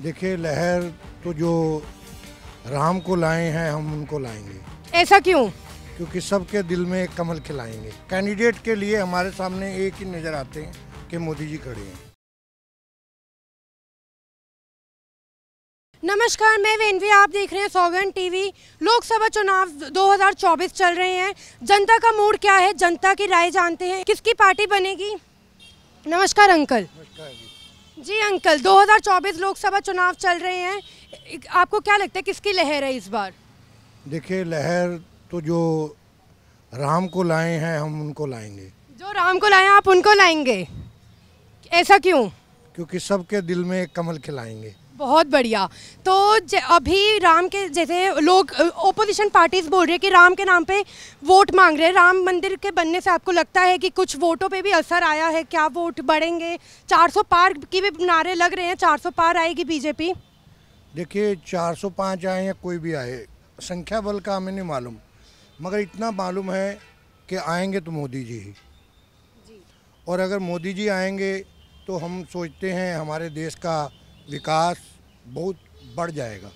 देखिए लहर तो जो राम को लाए हैं हम उनको लाएंगे ऐसा क्यों क्योंकि सबके दिल में एक कमल खिलाएंगे कैंडिडेट के लिए हमारे सामने एक ही नज़र आते हैं कि मोदी जी खड़े हैं नमस्कार मैं वेनवी आप देख रहे हैं सौगन टीवी लोकसभा चुनाव 2024 चल रहे हैं जनता का मूड क्या है जनता की राय जानते हैं किसकी पार्टी बनेगी नमस्कार अंकल नमस्कार जी अंकल 2024 लोकसभा चुनाव चल रहे हैं आपको क्या लगता है किसकी लहर है इस बार देखिए लहर तो जो राम को लाए हैं हम उनको लाएंगे जो राम को लाए आप उनको लाएंगे ऐसा क्यों क्योंकि सबके दिल में कमल खिलाएंगे बहुत बढ़िया तो अभी राम के जैसे लोग ओपोजिशन पार्टीज बोल रहे हैं कि राम के नाम पे वोट मांग रहे हैं राम मंदिर के बनने से आपको लगता है कि कुछ वोटों पे भी असर आया है क्या वोट बढ़ेंगे 400 पार की भी नारे लग रहे हैं 400 पार आएगी बीजेपी देखिए 405 आए या कोई भी आए संख्या बल का हमें नहीं मालूम मगर इतना मालूम है कि आएंगे तो मोदी जी ही और अगर मोदी जी आएंगे तो हम सोचते हैं हमारे देश का विकास बहुत बढ़ जाएगा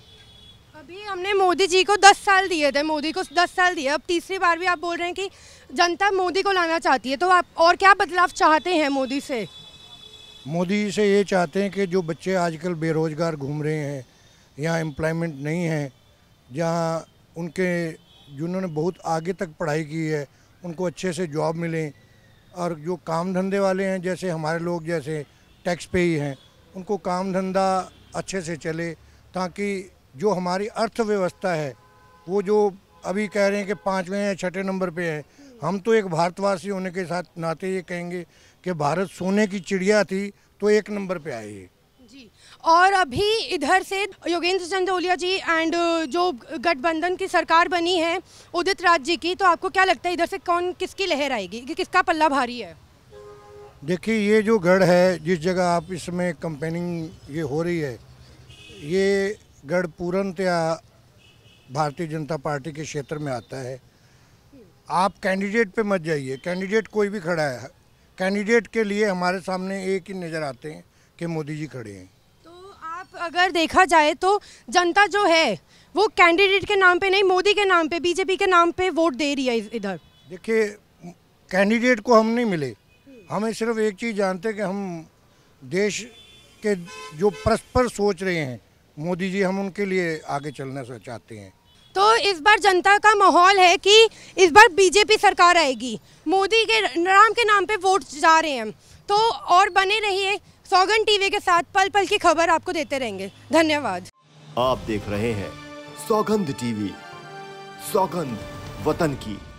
अभी हमने मोदी जी को दस साल दिए थे मोदी को दस साल दिए अब तीसरी बार भी आप बोल रहे हैं कि जनता मोदी को लाना चाहती है तो आप और क्या बदलाव चाहते हैं मोदी से मोदी जी से ये चाहते हैं कि जो बच्चे आजकल बेरोज़गार घूम रहे हैं यहाँ एम्प्लॉयमेंट नहीं है जहाँ उनके जिन्होंने बहुत आगे तक पढ़ाई की है उनको अच्छे से जॉब मिलें और जो काम धंधे वाले हैं जैसे हमारे लोग जैसे टैक्स पे ही हैं उनको काम धंधा अच्छे से चले ताकि जो हमारी अर्थव्यवस्था है वो जो अभी कह रहे हैं कि पाँचवें या छठे नंबर पे है हम तो एक भारतवासी होने के साथ नाते ये कहेंगे कि भारत सोने की चिड़िया थी तो एक नंबर पे आई है जी और अभी इधर से योगेंद्र चंदोलिया जी एंड uh, जो गठबंधन की सरकार बनी है उदित राज जी की तो आपको क्या लगता है इधर से कौन किसकी लहर आएगी कि किसका पल्ला भारी है देखिए ये जो गढ़ है जिस जगह आप इसमें कंपेनिंग ये हो रही है ये गढ़ पूर्णतया भारतीय जनता पार्टी के क्षेत्र में आता है आप कैंडिडेट पे मत जाइए कैंडिडेट कोई भी खड़ा है कैंडिडेट के लिए हमारे सामने एक ही नज़र आते हैं कि मोदी जी खड़े हैं तो आप अगर देखा जाए तो जनता जो है वो कैंडिडेट के नाम पे नहीं मोदी के नाम पे बीजेपी के नाम पे वोट दे रही है इधर देखिए कैंडिडेट को हम नहीं मिले हमें सिर्फ एक चीज़ जानते कि हम देश के जो परस्पर सोच रहे हैं मोदी जी हम उनके लिए आगे चलना चाहते हैं तो इस बार जनता का माहौल है कि इस बार बीजेपी सरकार आएगी मोदी के राम के नाम पे वोट जा रहे हैं तो और बने रहिए सौगन टीवी के साथ पल पल की खबर आपको देते रहेंगे धन्यवाद आप देख रहे हैं सौगंध टीवी सौगंध वतन की